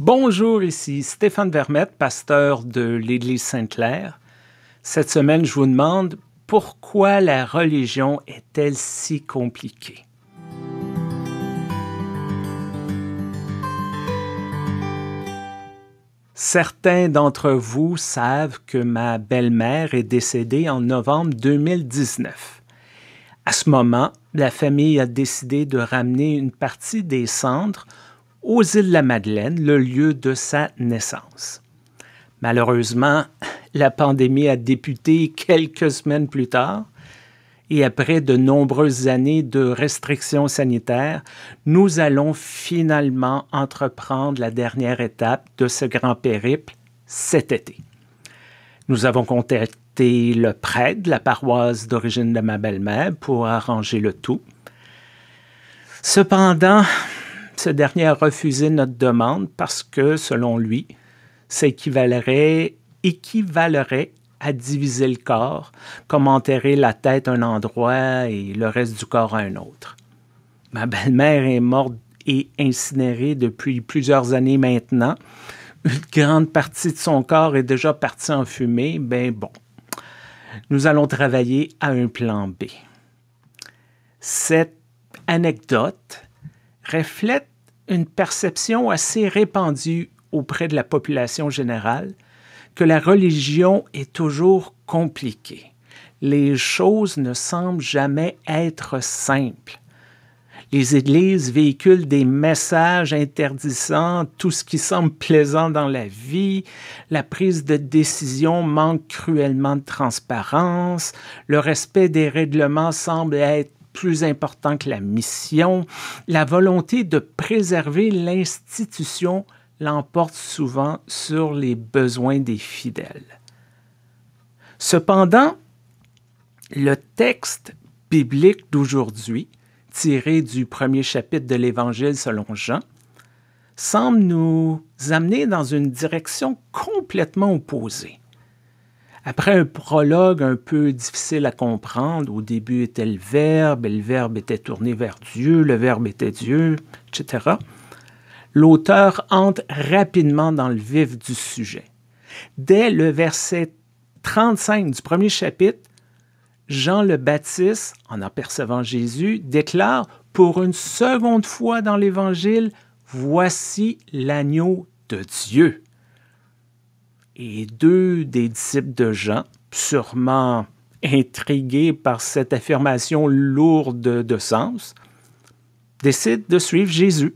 Bonjour, ici Stéphane Vermette, pasteur de l'Église Sainte-Claire. Cette semaine, je vous demande pourquoi la religion est-elle si compliquée? Certains d'entre vous savent que ma belle-mère est décédée en novembre 2019. À ce moment, la famille a décidé de ramener une partie des cendres aux îles de la Madeleine, le lieu de sa naissance. Malheureusement, la pandémie a débuté quelques semaines plus tard et après de nombreuses années de restrictions sanitaires, nous allons finalement entreprendre la dernière étape de ce grand périple cet été. Nous avons contacté le prêtre de la paroisse d'origine de ma belle-mère pour arranger le tout. Cependant, ce dernier a refusé notre demande parce que, selon lui, ça équivalerait, à diviser le corps, comme enterrer la tête à un endroit et le reste du corps à un autre. Ma belle-mère est morte et incinérée depuis plusieurs années maintenant. Une grande partie de son corps est déjà partie en fumée. Ben bon, nous allons travailler à un plan B. Cette anecdote reflète une perception assez répandue auprès de la population générale que la religion est toujours compliquée. Les choses ne semblent jamais être simples. Les églises véhiculent des messages interdisant tout ce qui semble plaisant dans la vie, la prise de décision manque cruellement de transparence, le respect des règlements semble être plus important que la mission. La volonté de préserver l'institution l'emporte souvent sur les besoins des fidèles. Cependant, le texte biblique d'aujourd'hui, tiré du premier chapitre de l'Évangile selon Jean, semble nous amener dans une direction complètement opposée. Après un prologue un peu difficile à comprendre, au début était le Verbe, et le Verbe était tourné vers Dieu, le Verbe était Dieu, etc., l'auteur entre rapidement dans le vif du sujet. Dès le verset 35 du premier chapitre, Jean le Baptiste, en apercevant Jésus, déclare pour une seconde fois dans l'Évangile, Voici l'agneau de Dieu et deux des disciples de Jean, sûrement intrigués par cette affirmation lourde de sens, décident de suivre Jésus.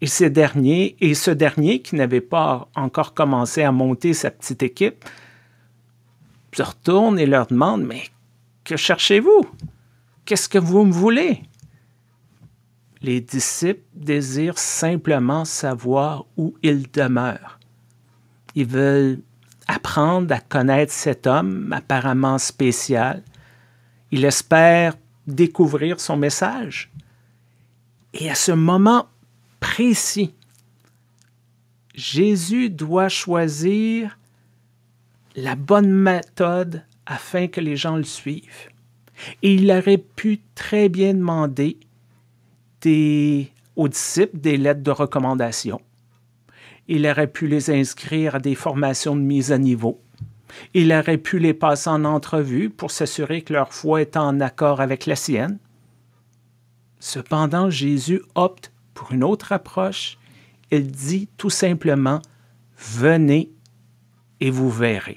Et, ces derniers, et ce dernier, qui n'avait pas encore commencé à monter sa petite équipe, se retourne et leur demande, mais que cherchez-vous Qu'est-ce que vous me voulez Les disciples désirent simplement savoir où ils demeurent. Ils veulent apprendre à connaître cet homme apparemment spécial. Il espère découvrir son message. Et à ce moment précis, Jésus doit choisir la bonne méthode afin que les gens le suivent. Et il aurait pu très bien demander des, aux disciples des lettres de recommandation il aurait pu les inscrire à des formations de mise à niveau. Il aurait pu les passer en entrevue pour s'assurer que leur foi est en accord avec la sienne. Cependant, Jésus opte pour une autre approche. Il dit tout simplement, venez et vous verrez.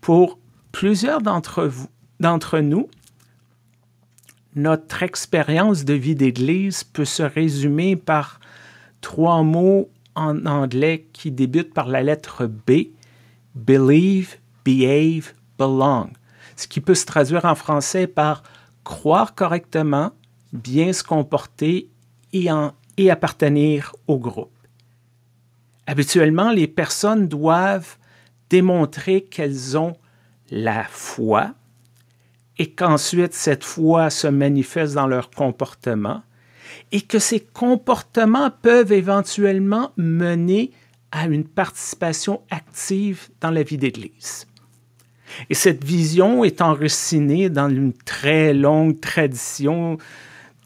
Pour plusieurs d'entre nous, notre expérience de vie d'Église peut se résumer par trois mots en anglais qui débutent par la lettre B, believe, behave, belong, ce qui peut se traduire en français par croire correctement, bien se comporter et, appartenir au groupe. Habituellement, les personnes doivent démontrer qu'elles ont la foi et qu'ensuite cette foi se manifeste dans leur comportement, et que ces comportements peuvent éventuellement mener à une participation active dans la vie d'Église. Et cette vision est enracinée dans une très longue tradition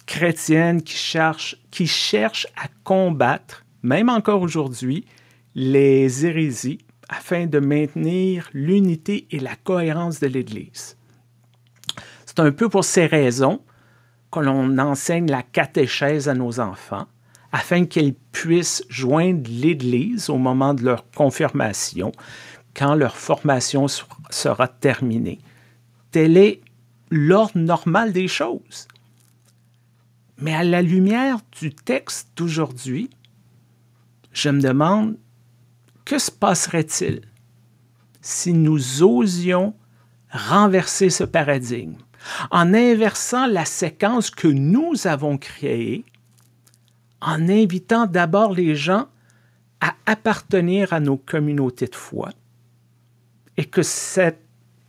chrétienne qui cherche, qui cherche à combattre, même encore aujourd'hui, les hérésies afin de maintenir l'unité et la cohérence de l'Église. C'est un peu pour ces raisons que l'on enseigne la catéchèse à nos enfants afin qu'ils puissent joindre l'Église au moment de leur confirmation, quand leur formation sera terminée. Tel est l'ordre normal des choses. Mais à la lumière du texte d'aujourd'hui, je me demande, que se passerait-il si nous osions renverser ce paradigme en inversant la séquence que nous avons créée, en invitant d'abord les gens à appartenir à nos communautés de foi et que cette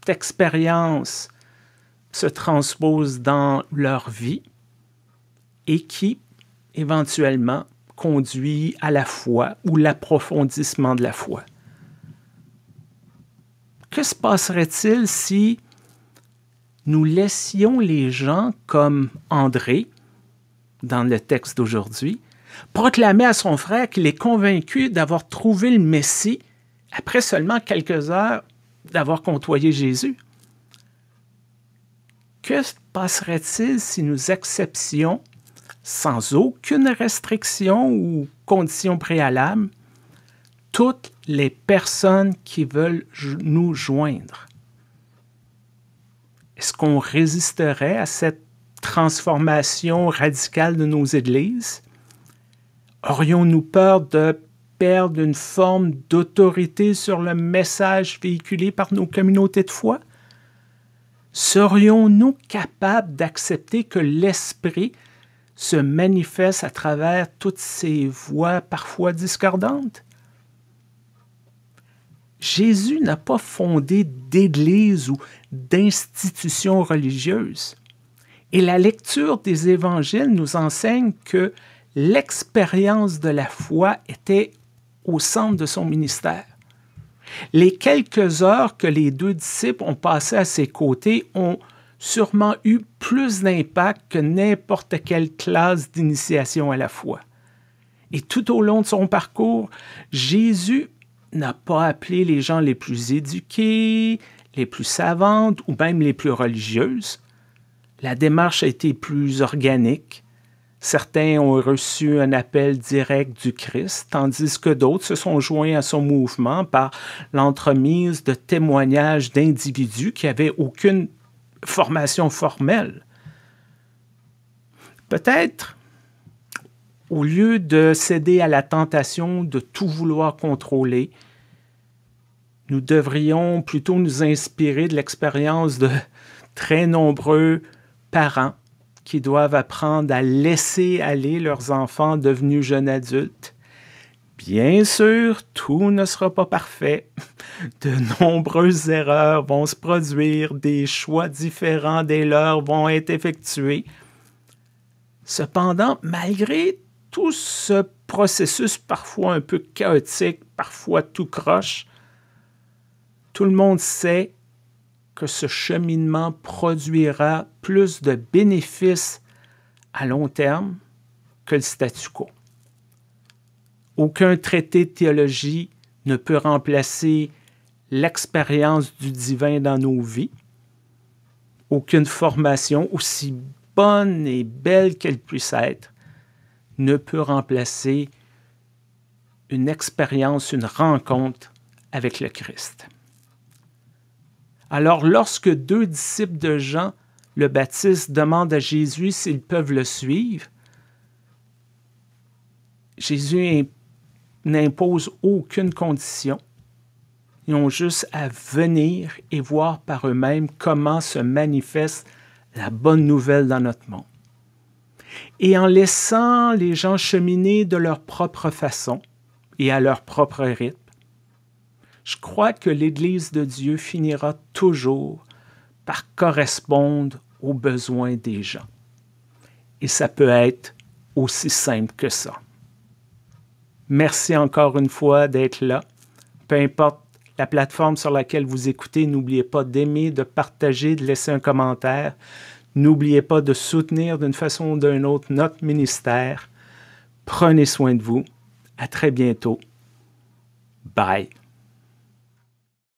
expérience se transpose dans leur vie et qui, éventuellement, conduit à la foi ou l'approfondissement de la foi. Que se passerait-il si nous laissions les gens comme André, dans le texte d'aujourd'hui, proclamer à son frère qu'il est convaincu d'avoir trouvé le Messie après seulement quelques heures d'avoir côtoyé Jésus. Que passerait-il si nous acceptions, sans aucune restriction ou condition préalable, toutes les personnes qui veulent nous joindre? Est-ce qu'on résisterait à cette transformation radicale de nos églises? Aurions-nous peur de perdre une forme d'autorité sur le message véhiculé par nos communautés de foi? Serions-nous capables d'accepter que l'Esprit se manifeste à travers toutes ces voix parfois discordantes? Jésus n'a pas fondé d'église ou d'institution religieuse. Et la lecture des évangiles nous enseigne que l'expérience de la foi était au centre de son ministère. Les quelques heures que les deux disciples ont passées à ses côtés ont sûrement eu plus d'impact que n'importe quelle classe d'initiation à la foi. Et tout au long de son parcours, Jésus n'a pas appelé les gens les plus éduqués, les plus savantes ou même les plus religieuses. La démarche a été plus organique. Certains ont reçu un appel direct du Christ, tandis que d'autres se sont joints à son mouvement par l'entremise de témoignages d'individus qui n'avaient aucune formation formelle. Peut-être au lieu de céder à la tentation de tout vouloir contrôler, nous devrions plutôt nous inspirer de l'expérience de très nombreux parents qui doivent apprendre à laisser aller leurs enfants devenus jeunes adultes. Bien sûr, tout ne sera pas parfait. De nombreuses erreurs vont se produire, des choix différents des leurs vont être effectués. Cependant, malgré tout ce processus parfois un peu chaotique, parfois tout croche, tout le monde sait que ce cheminement produira plus de bénéfices à long terme que le statu quo. Aucun traité de théologie ne peut remplacer l'expérience du divin dans nos vies. Aucune formation, aussi bonne et belle qu'elle puisse être, ne peut remplacer une expérience, une rencontre avec le Christ. Alors lorsque deux disciples de Jean le Baptiste demandent à Jésus s'ils peuvent le suivre, Jésus n'impose aucune condition. Ils ont juste à venir et voir par eux-mêmes comment se manifeste la bonne nouvelle dans notre monde et en laissant les gens cheminer de leur propre façon et à leur propre rythme, je crois que l'Église de Dieu finira toujours par correspondre aux besoins des gens. Et ça peut être aussi simple que ça. Merci encore une fois d'être là. Peu importe la plateforme sur laquelle vous écoutez, n'oubliez pas d'aimer, de partager, de laisser un commentaire. N'oubliez pas de soutenir d'une façon ou d'une autre notre ministère. Prenez soin de vous. À très bientôt. Bye.